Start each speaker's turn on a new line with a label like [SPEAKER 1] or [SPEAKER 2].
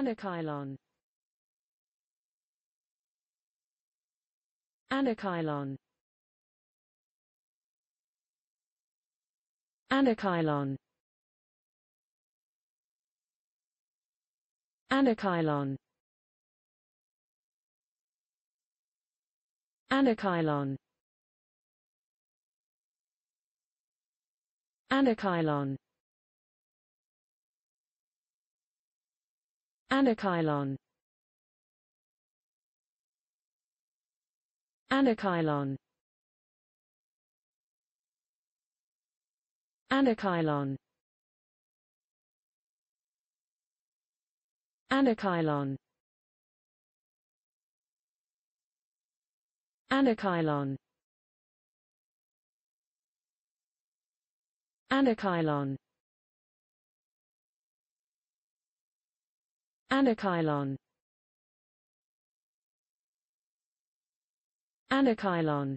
[SPEAKER 1] Anakylon Anakylon Anakylon Anakylon Anakylon Anakylon Anakylon Anakylon Anakylon Anakylon Anakylon Anakylon Anakylon Anakylon